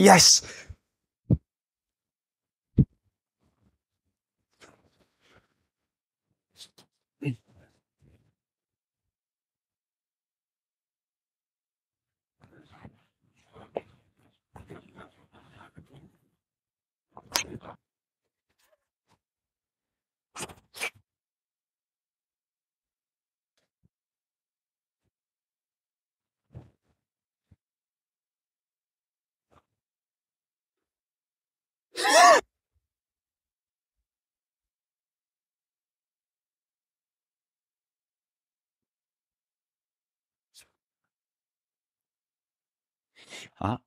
yes 아,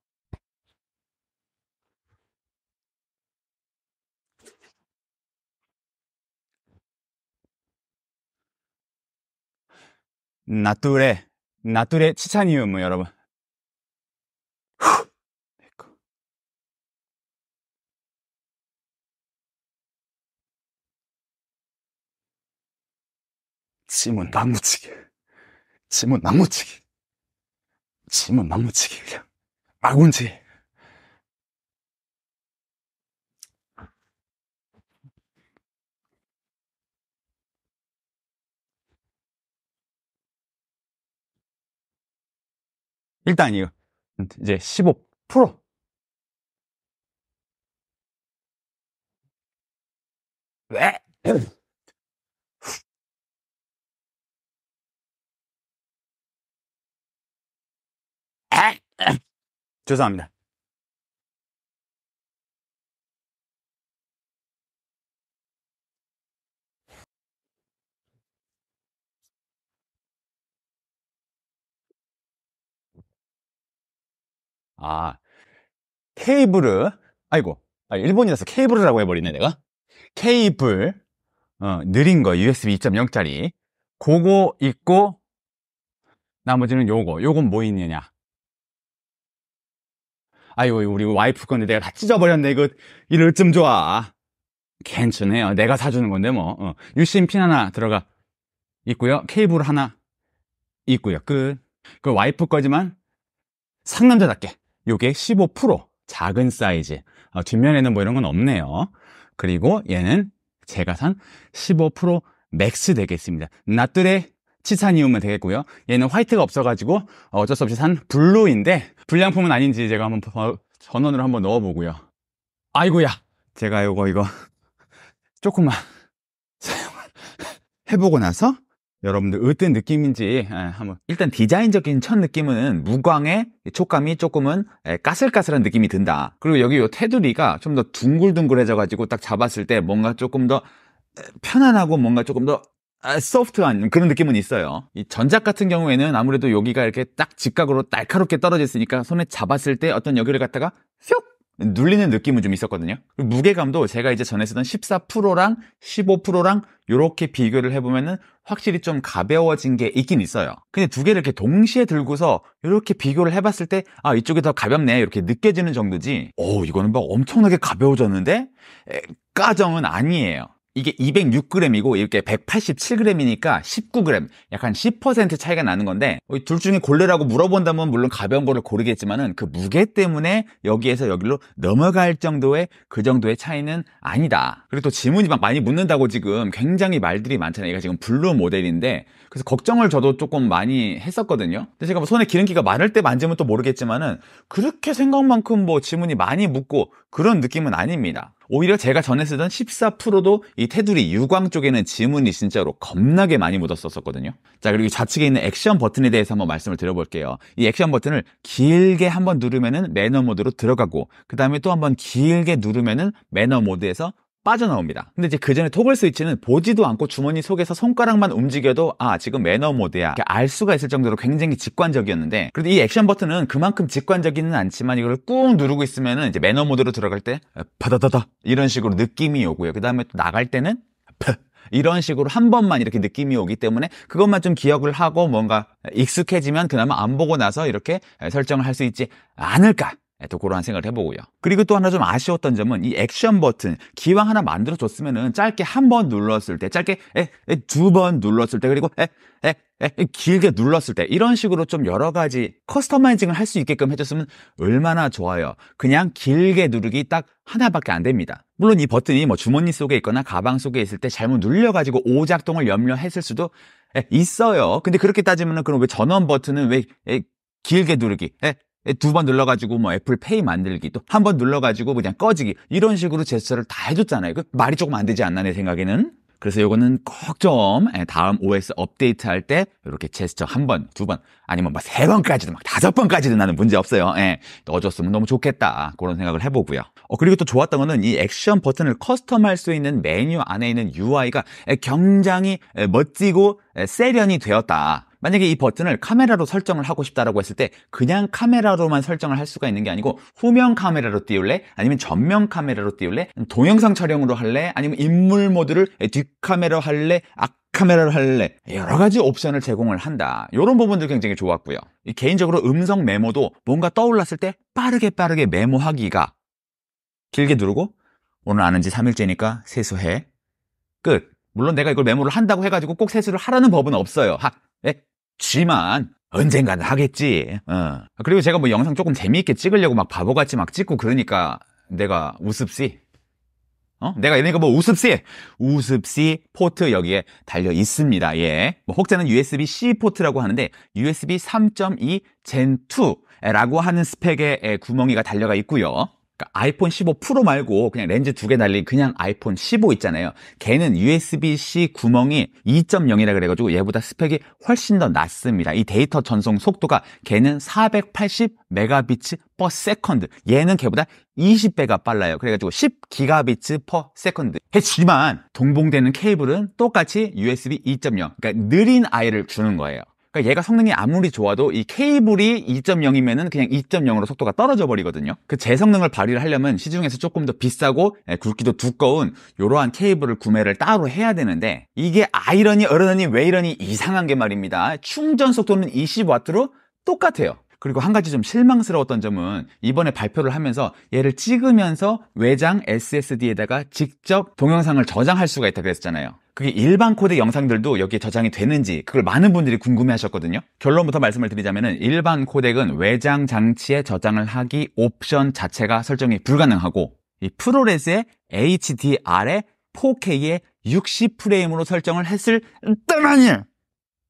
나뚜레, 나뚜레 치차니움 뭐 여러분. 짐은 나무치기. 짐은 나무치기. 짐은 나무치기 그냥. 아군지. 일단 이거 이제 15% 왜? 죄송합니다. 아, 케이블을, 아이고, 아, 일본이라서 케이블이라고 해버리네, 내가. 케이블, 어, 느린 거, USB 2.0짜리. 그거 있고, 나머지는 요거. 요건 뭐 있느냐. 아이고 우리 와이프 건데 내가 다 찢어버렸네 이거 이럴 좀 좋아 괜찮네요 내가 사주는 건데 뭐 어. 유심 핀 하나 들어가 있고요 케이블 하나 있고요 끝 그 와이프 거지만 상남자답게 요게 15% 작은 사이즈 어, 뒷면에는 뭐 이런 건 없네요 그리고 얘는 제가 산 15% 맥스 되겠습니다 나뜨레 치차니움은 되겠고요 얘는 화이트가 없어가지고 어쩔 수 없이 산 블루인데 불량품은 아닌지 제가 한번 전원으로 한번 넣어보고요 아이고야 제가 요거 이거 조금만 해보고 나서 여러분들 어떤 느낌인지 예, 한번 일단 디자인적인 첫 느낌은 무광의 촉감이 조금은 예, 까슬까슬한 느낌이 든다 그리고 여기 요 테두리가 좀 더 둥글둥글해져 가지고 딱 잡았을 때 뭔가 조금 더 예, 편안하고 뭔가 조금 더 아, 소프트한 그런 느낌은 있어요. 이 전작 같은 경우에는 아무래도 여기가 이렇게 딱 직각으로 날카롭게 떨어져 있으니까 손에 잡았을 때 어떤 여기를 갖다가 슉 눌리는 느낌은 좀 있었거든요. 무게감도 제가 이제 전에 쓰던 14%랑 15%랑 이렇게 비교를 해보면은 확실히 좀 가벼워진 게 있긴 있어요. 근데 두 개를 이렇게 동시에 들고서 이렇게 비교를 해봤을 때아 이쪽이 더 가볍네 이렇게 느껴지는 정도지. 오 이거는 막 엄청나게 가벼워졌는데 에, 까정은 아니에요. 이게 206g이고 이렇게 187g이니까 19g 약 한 10% 차이가 나는 건데 어, 둘 중에 골래라고 물어본다면 물론 가벼운 거를 고르겠지만은 그 무게 때문에 여기에서 여기로 넘어갈 정도의 그 정도의 차이는 아니다. 그리고 또 질문이 막 많이 묻는다고 지금 굉장히 말들이 많잖아요. 얘가 지금 블루 모델인데 그래서 걱정을 저도 조금 많이 했었거든요. 근데 제가 뭐 손에 기름기가 많을 때 만지면 또 모르겠지만은 그렇게 생각만큼 뭐 지문이 많이 묻고 그런 느낌은 아닙니다. 오히려 제가 전에 쓰던 14%도 이 테두리 유광 쪽에는 지문이 진짜로 겁나게 많이 묻었었거든요. 자, 그리고 좌측에 있는 액션 버튼에 대해서 한번 말씀을 드려볼게요. 이 액션 버튼을 길게 한번 누르면은 매너 모드로 들어가고, 그 다음에 또 한번 길게 누르면은 매너 모드에서 빠져나옵니다. 근데 이제 그 전에 토글 스위치는 보지도 않고 주머니 속에서 손가락만 움직여도 아 지금 매너 모드야 알 수가 있을 정도로 굉장히 직관적이었는데 그래도 이 액션 버튼은 그만큼 직관적이는 않지만 이걸 꾹 누르고 있으면 이제 매너 모드로 들어갈 때 어, 바다다다 이런 식으로 느낌이 오고요. 그 다음에 또 나갈 때는 푸 이런 식으로 한 번만 이렇게 느낌이 오기 때문에 그것만 좀 기억을 하고 뭔가 익숙해지면 그나마 안 보고 나서 이렇게 설정을 할 수 있지 않을까 예, 또 그런 생각을 해보고요. 그리고 또 하나 좀 아쉬웠던 점은 이 액션 버튼 기왕 하나 만들어 줬으면은 짧게 한 번 눌렀을 때 짧게 예, 예, 두번 눌렀을 때 그리고 에에 길게 눌렀을 때 이런 식으로 좀 여러 가지 커스터마이징을 할 수 있게끔 해줬으면 얼마나 좋아요. 그냥 길게 누르기 딱 하나밖에 안 됩니다. 물론 이 버튼이 뭐 주머니 속에 있거나 가방 속에 있을 때 잘못 눌려가지고 오작동을 염려했을 수도 있어요. 근데 그렇게 따지면은 그럼 왜 전원 버튼은 왜 길게 누르기, 에, 예, 두번 눌러가지고 뭐 애플 페이 만들기 또한번 눌러가지고 그냥 꺼지기 이런 식으로 제스처를 다 해줬잖아요. 그 말이 조금 안 되지 않나 내 생각에는. 그래서 요거는 꼭좀 예, 다음 OS 업데이트 할때 이렇게 제스처 한 번, 두 번, 아니면 막세 뭐 번까지도 막 다섯 번까지도 나는 문제 없어요. 예. 넣어줬으면 너무 좋겠다. 그런 생각을 해보고요. 어, 그리고 또 좋았던 거는 이 액션 버튼을 커스텀할 수 있는 메뉴 안에 있는 UI가 예, 굉장히 멋지고 세련이 되었다. 만약에 이 버튼을 카메라로 설정을 하고 싶다라고 했을 때 그냥 카메라로만 설정을 할 수가 있는 게 아니고 후면 카메라로 띄울래? 아니면 전면 카메라로 띄울래? 동영상 촬영으로 할래? 아니면 인물 모드를 뒷카메라 로 할래? 앞 카메라로 할래? 여러 가지 옵션을 제공을 한다. 이런 부분도 굉장히 좋았고요. 개인적으로 음성 메모도 뭔가 떠올랐을 때 빠르게 빠르게 메모하기가 길게 누르고 오늘 아는 지 3일째니까 세수해. 끝. 물론 내가 이걸 메모를 한다고 해가지고 꼭 세수를 하라는 법은 없어요. 하, 쥐만 예? 언젠가는 하겠지. 어. 그리고 제가 뭐 영상 조금 재미있게 찍으려고 막 바보같이 막 찍고 그러니까 내가 우습시. 어? 내가 이러니까 뭐 우습시, 우습시 포트 여기에 달려 있습니다. 예. 뭐 혹자는 USB-C 포트라고 하는데 USB 3.2 젠2라고 하는 스펙의 예, 구멍이가 달려가 있고요. 그러니까 아이폰 15 프로 말고 그냥 렌즈 두 개 달린 그냥 아이폰 15 있잖아요. 걔는 USB-C 구멍이 2.0이라 그래가지고 얘보다 스펙이 훨씬 더 낮습니다. 이 데이터 전송 속도가 걔는 480 m b p s 퍼 세컨드. 얘는 걔보다 20배가 빨라요. 그래가지고 10 g b 비트 세컨드. 했지만 동봉되는 케이블은 똑같이 USB 2.0. 그러니까 느린 아이를 주는 거예요. 그러니까 얘가 성능이 아무리 좋아도 이 케이블이 2.0이면은 그냥 2.0으로 속도가 떨어져 버리거든요. 그 재성능을 발휘를 하려면 시중에서 조금 더 비싸고 예, 굵기도 두꺼운 이러한 케이블을 구매를 따로 해야 되는데 이게 아이러니 어러니 왜 이러니 이상한 게 말입니다. 충전 속도는 20W로 똑같아요. 그리고 한 가지 좀 실망스러웠던 점은 이번에 발표를 하면서 얘를 찍으면서 외장 SSD에다가 직접 동영상을 저장할 수가 있다 그랬잖아요. 그게 일반 코덱 영상들도 여기에 저장이 되는지 그걸 많은 분들이 궁금해 하셨거든요. 결론부터 말씀을 드리자면 일반 코덱은 외장 장치에 저장을 하기 옵션 자체가 설정이 불가능하고 이 프로레스의 HDR에 4K에 60프레임으로 설정을 했을 때만이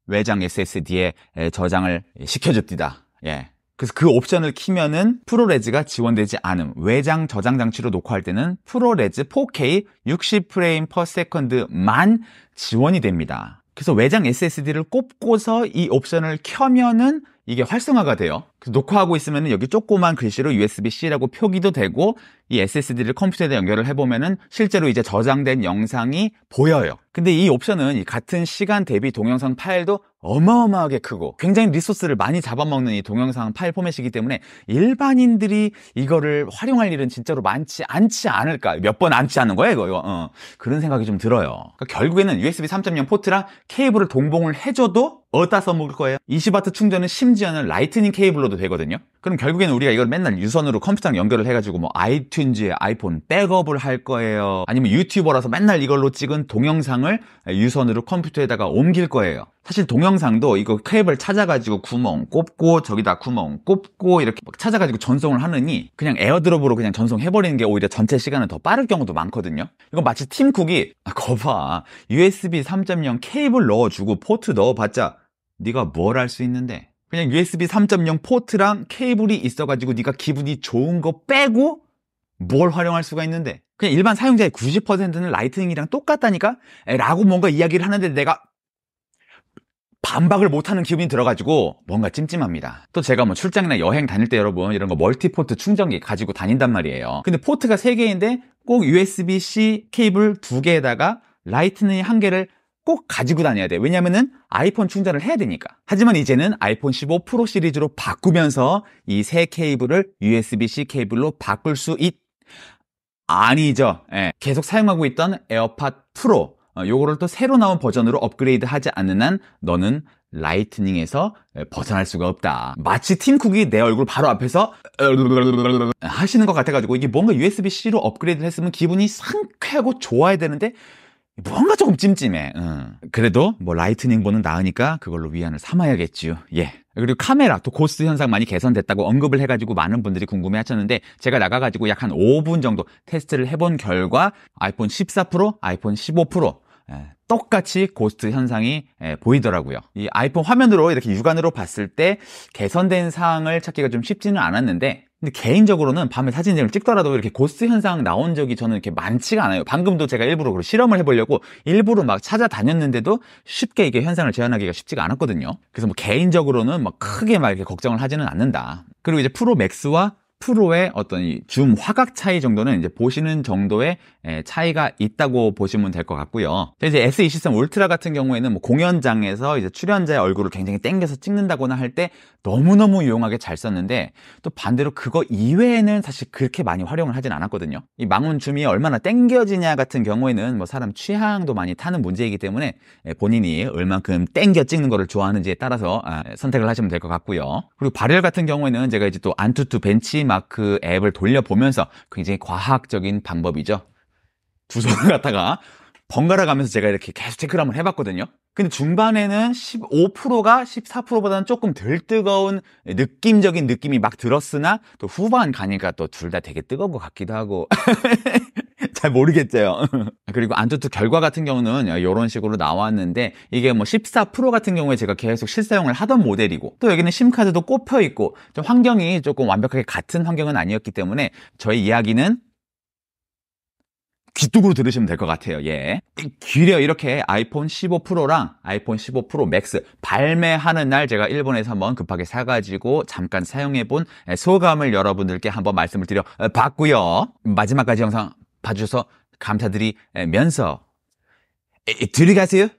외장 SSD에 저장을 시켜줍니다 예. 그래서 그 옵션을 키면은 프로레즈가 지원되지 않음. 외장 저장 장치로 녹화할 때는 프로레즈 4K 60프레임 퍼 세컨드만 지원이 됩니다. 그래서 외장 SSD를 꼽고서 이 옵션을 켜면은 이게 활성화가 돼요. 그 녹화하고 있으면 여기 조그만 글씨로 USB-C라고 표기도 되고 이 SSD를 컴퓨터에 연결을 해보면 실제로 이제 저장된 영상이 보여요. 근데 이 옵션은 같은 시간 대비 동영상 파일도 어마어마하게 크고 굉장히 리소스를 많이 잡아먹는 이 동영상 파일 포맷이기 때문에 일반인들이 이거를 활용할 일은 진짜로 많지 않지 않을까 몇 번 안지 않은 거야 이거, 이거. 어. 그런 생각이 좀 들어요 그러니까 결국에는 USB 3.0 포트랑 케이블을 동봉을 해줘도 어디다 써먹을 거예요? 20W 충전은 심지어는 라이트닝 케이블로 유선으도 되거든요. 그럼 결국에는 우리가 이걸 맨날 유선으로 컴퓨터랑 연결을 해가지고 뭐 아이튠즈에 아이폰 백업을 할 거예요. 아니면 유튜버라서 맨날 이걸로 찍은 동영상을 유선으로 컴퓨터에다가 옮길 거예요. 사실 동영상도 이거 케이블 찾아가지고 구멍 꼽고 저기다 구멍 꼽고 이렇게 막 찾아가지고 전송을 하느니 그냥 에어드롭으로 그냥 전송해버리는 게 오히려 전체 시간은 더 빠를 경우도 많거든요. 이거 마치 팀쿡이 아, 거봐 USB 3.0 케이블 넣어주고 포트 넣어봤자 네가 뭘 할 수 있는데 그냥 USB 3.0 포트랑 케이블이 있어가지고 네가 기분이 좋은 거 빼고 뭘 활용할 수가 있는데 그냥 일반 사용자의 90%는 라이트닝이랑 똑같다니까? 라고 뭔가 이야기를 하는데 내가 반박을 못하는 기분이 들어가지고 뭔가 찜찜합니다. 또 제가 뭐 출장이나 여행 다닐 때 여러분 이런 거 멀티포트 충전기 가지고 다닌단 말이에요. 근데 포트가 3개인데 꼭 USB-C 케이블 2개에다가 라이트닝 1개를 꼭 가지고 다녀야 돼. 왜냐면은 아이폰 충전을 해야 되니까. 하지만 이제는 아이폰 15 프로 시리즈로 바꾸면서 이 새 케이블을 USB-C 케이블로 바꿀 수 있. 아니죠. 예. 계속 사용하고 있던 에어팟 프로. 어, 요거를 또 새로 나온 버전으로 업그레이드 하지 않는 한 너는 라이트닝에서 예, 벗어날 수가 없다. 마치 팀 쿡이 내 얼굴 바로 앞에서 어, 하시는 것 같아가지고 이게 뭔가 USB-C로 업그레이드를 했으면 기분이 상쾌하고 좋아야 되는데 뭔가 조금 찜찜해. 응. 그래도 뭐 라이트닝보는 나으니까 그걸로 위안을 삼아야겠지요. 예. 그리고 카메라 또 고스 트 현상 많이 개선됐다고 언급을 해가지고 많은 분들이 궁금해 하셨는데 제가 나가가지고 약 한 5분 정도 테스트를 해본 결과 아이폰 14 프로, 아이폰 15 프로 예, 똑같이 고스트 현상이 예, 보이더라고요. 이 아이폰 화면으로 이렇게 육안으로 봤을 때 개선된 사항을 찾기가 좀 쉽지는 않았는데 근데 개인적으로는 밤에 사진을 찍더라도 이렇게 고스 현상 나온 적이 저는 이렇게 많지가 않아요. 방금도 제가 일부러 그 실험을 해보려고 일부러 막 찾아다녔는데도 쉽게 이게 현상을 재현하기가 쉽지가 않았거든요. 그래서 뭐 개인적으로는 막 크게 막 이렇게 걱정을 하지는 않는다. 그리고 이제 프로 맥스와 프로의 어떤 이줌 화각 차이 정도는 이제 보시는 정도의 차이가 있다고 보시면 될 것 같고요. 이제 S23 울트라 같은 경우에는 뭐 공연장에서 이제 출연자의 얼굴을 굉장히 땡겨서 찍는다거나 할 때 너무너무 유용하게 잘 썼는데 또 반대로 그거 이외에는 사실 그렇게 많이 활용을 하진 않았거든요. 이 망원 줌이 얼마나 땡겨지냐 같은 경우에는 뭐 사람 취향도 많이 타는 문제이기 때문에 본인이 얼만큼 땡겨 찍는 거를 좋아하는지에 따라서 아, 선택을 하시면 될 것 같고요. 그리고 발열 같은 경우에는 제가 이제 또 안투투 벤치 마크 앱을 돌려보면서 굉장히 과학적인 방법이죠. 두 손을 갖다가 번갈아 가면서 제가 이렇게 계속 체크를 한번 해봤거든요. 근데 중반에는 15%가 14%보다는 조금 덜 뜨거운 느낌적인 느낌이 막 들었으나 또 후반 가니까 또 둘 다 되게 뜨거운 것 같기도 하고 잘 모르겠어요. 그리고 안전투 결과 같은 경우는 이런 식으로 나왔는데 이게 뭐 14 프로 같은 경우에 제가 계속 실사용을 하던 모델이고 또 여기는 심카드도 꼽혀 있고 좀 환경이 조금 완벽하게 같은 환경은 아니었기 때문에 저희 이야기는 귀뚝으로 들으시면 될 것 같아요. 예. 길에 이렇게 아이폰 15 프로랑 아이폰 15 프로 맥스 발매하는 날 제가 일본에서 한번 급하게 사가지고 잠깐 사용해본 소감을 여러분들께 한번 말씀을 드려 봤고요. 마지막까지 영상 봐주셔서 감사드리면서 들어가세요.